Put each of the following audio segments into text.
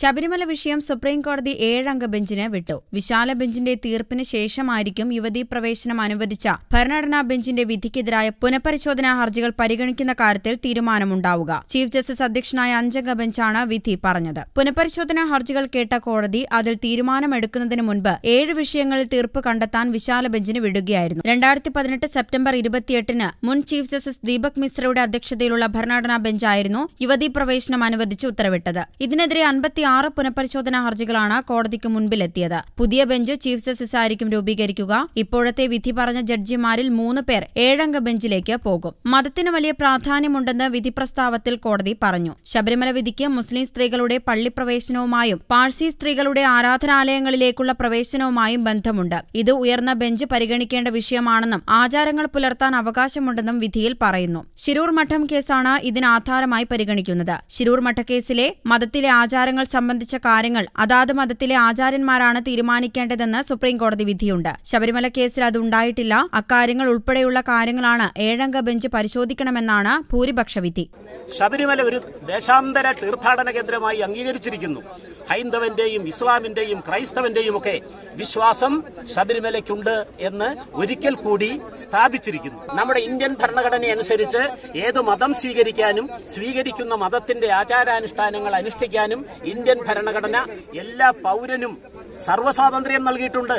ശബരിമല വിഷയം സുപ്രീം കോടതി ഏഴംഗ ബെഞ്ചിന് വിട്ടു വിശാല ബെഞ്ചിന്റെ തീർപ്പിന് ശേഷമായിരിക്കും യുവതീ പ്രവേശനം അനുവദിച്ച ഭരണഘടനാ ബെഞ്ചിന്റെ വിധിക്കെതിരായ പുനഃപരിശോധനാ ഹർജികൾ പരിഗണിക്കുന്ന കാര്യത്തിൽ തീരുമാനമുണ്ടാവുക ചീഫ് ജസ്റ്റിസ് അധ്യക്ഷനായ അഞ്ചംഗ ബെഞ്ചാണ് വിധി പറഞ്ഞത് പുനഃപരിശോധനാ ഹർജികൾ കേട്ട കോടതി അതിൽ തീരുമാനമെടുക്കുന്നതിന് മുൻപ് ഏഴ് വിഷയങ്ങളിൽ തീർപ്പ് കണ്ടെത്താൻ വിശാല ബെഞ്ചിന് വിടുകയായിരുന്നു രണ്ടായിരത്തി പതിനെട്ട് സെപ്റ്റംബർ ഇരുപത്തിയെട്ടിന് മുൻ ചീഫ് ജസ്റ്റിസ് ദീപക് മിശ്രയുടെ അധ്യക്ഷതയിലുള്ള ഭരണഘടനാ ബെഞ്ചായിരുന്നു യുവതീ പ്രവേശനം അനുവദിച്ച് ഉത്തരവിട്ടത് ഇതിനെതിരെ അൻപത്തി ആറ് പുനഃപരിശോധനാ ഹർജികളാണ് കോടതിക്ക് മുൻപിലെത്തിയത് പുതിയ ബെഞ്ച് ചീഫ് ജസ്റ്റിസ് ആയിരിക്കും രൂപീകരിക്കുക ഇപ്പോഴത്തെ വിധി പറഞ്ഞ ജഡ്ജിമാരിൽ മൂന്ന് പേർ ഏഴംഗ ബെഞ്ചിലേക്ക് പോകും മതത്തിന് വലിയ പ്രാധാന്യമുണ്ടെന്ന് വിധി പ്രസ്താവത്തിൽ കോടതി പറഞ്ഞു ശബരിമല വിധിക്ക് മുസ്ലിം സ്ത്രീകളുടെ പള്ളിപ്രവേശനവുമായും പാഴ്സി സ്ത്രീകളുടെ ആരാധനാലയങ്ങളിലേക്കുള്ള പ്രവേശനവുമായും ബന്ധമുണ്ട് ഇത് ഉയർന്ന ബെഞ്ച് പരിഗണിക്കേണ്ട വിഷയമാണെന്നും ആചാരങ്ങൾ പുലർത്താൻ അവകാശമുണ്ടെന്നും വിധിയിൽ പറയുന്നു ശിരൂർ മഠം കേസാണ് ഇതിനാധാരമായി പരിഗണിക്കുന്നത് ശിരൂർ മഠക്കേസിലെ മതത്തിലെ ആചാരങ്ങൾ സംബന്ധിച്ച കാര്യങ്ങൾ അതാത് മതത്തിലെ ആചാര്യന്മാരാണ് തീരുമാനിക്കേണ്ടതെന്ന് സുപ്രീംകോടതി വിധിയുണ്ട് ശബരിമല കേസിൽ അത് ഉണ്ടായിട്ടില്ല അക്കാര്യങ്ങൾ ഉൾപ്പെടെയുള്ള കാര്യങ്ങളാണ് ഏഴംഗ ബെഞ്ച് പരിശോധിക്കണമെന്നാണ് ഭൂരിപക്ഷ വിധി ശബരിമല ഒരു ദേശാന്തര തീർത്ഥാടന കേന്ദ്രമായി അംഗീകരിച്ചിരിക്കുന്നു ഹൈന്ദവന്റെയും ഇസ്ലാമിന്റെയും ക്രൈസ്തവന്റെയും ഒക്കെ വിശ്വാസം ശബരിമലയ്ക്കുണ്ട് എന്ന് ഒരിക്കൽ കൂടി സ്ഥാപിച്ചിരിക്കുന്നു നമ്മുടെ ഇന്ത്യൻ ഭരണഘടന അനുസരിച്ച് ഏത് മതം സ്വീകരിക്കാനും സ്വീകരിക്കുന്ന മതത്തിന്റെ ആചാരാനുഷ്ഠാനങ്ങൾ അനുഷ്ഠിക്കാനും ഇന്ത്യൻ ഭരണഘടന എല്ലാ പൗരനും സർവ്വസ്വാതന്ത്ര്യം നൽകിയിട്ടുണ്ട്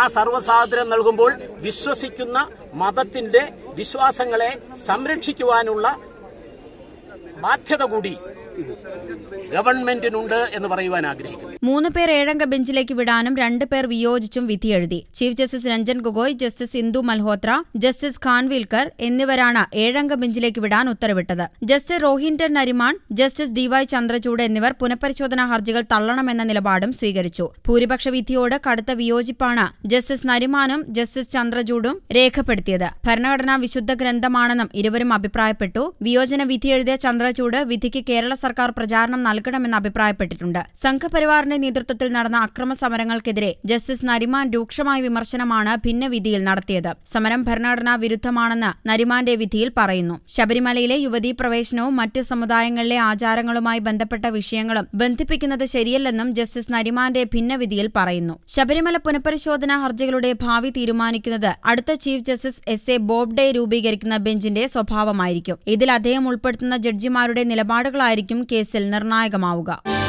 ആ സർവ്വസ്വാതന്ത്ര്യം നൽകുമ്പോൾ വിശ്വസിക്കുന്ന മതത്തിന്റെ വിശ്വാസങ്ങളെ സംരക്ഷിക്കുവാനുള്ള ബാധ്യത കൂടി ഗവൺമെന്റിനുണ്ട് എന്ന് പറയുവാൻ ആഗ്രഹിക്കുന്നു മൂന്ന് പേർ ഏഴംഗ ബെഞ്ചിലേക്ക് വിടാനും രണ്ട് പേർ വിയോജിച്ചും വിധിയെഴുതി chief justice Ranjan Gogoi justice Indu Malhotra justice Khanwilkar എന്നിവരാണ് ഏഴംഗ ബെഞ്ചിലേക്ക് വിടാൻ ഉത്തരവിട്ടത് justice Rohinton Nariman justice D Y Chandrachud എന്നിവർ പുനഃപരിശോധനാ ഹർജികൾ തള്ളണമെന്ന നിലപാടും സ്വീകരിച്ചു ഭൂരിപക്ഷ വിധിയോട് കടുത്ത വിയോജിപ്പാണ് ജസ്റ്റിസ് നരിമാനും ജസ്റ്റിസ് ചന്ദ്രചൂഡും രേഖപ്പെടുത്തിയത് ഭരണഘടനാ വിശുദ്ധ ഗ്രന്ഥമാണെന്നും ഇരുവരും അഭിപ്രായപ്പെട്ടു വിയോജന വിധി എഴുതിയ ചന്ദ്രചൂഡ് വിധിക്ക് കേരള സർക്കാർ പ്രചാരണം നൽകണമെന്ന് അഭിപ്രായപ്പെട്ടിട്ടുണ്ട് സംഘപരിവാറിന്റെ നേതൃത്വത്തിൽ നടന്ന അക്രമ സമരങ്ങൾക്കെതിരെ ജസ്റ്റിസ് നരിമാൻ രൂക്ഷമായ വിമർശനമാണ് ഭിന്നവിധിയിൽ നടത്തിയത് സമരം ഭരണഘടനാ വിരുദ്ധമാണെന്ന് നരിമാന്റെ വിധിയിൽ പറയുന്നു ശബരിമലയിലെ യുവതീ പ്രവേശനവും മറ്റ് സമുദായങ്ങളിലെ ആചാരങ്ങളുമായി ബന്ധപ്പെട്ട വിഷയങ്ങളും ബന്ധിപ്പിക്കുന്നത് ശരിയല്ലെന്നും ജസ്റ്റിസ് നരിമാന്റെ ഭിന്നവിധിയിൽ പറയുന്നു ശബരിമല പുനഃപരിശോധനാ ഹർജികളുടെ ഭാവി തീരുമാനിക്കുന്നത് അടുത്ത chief justice S A Bobde രൂപീകരിക്കുന്ന ബെഞ്ചിന്റെ സ്വഭാവമായിരിക്കും ഇതിൽ അദ്ദേഹം ഉൾപ്പെടുത്തുന്ന ജഡ്ജിമാരുടെ നിലപാടുകളായിരിക്കും കേസിൽ നിർണായകമാവുക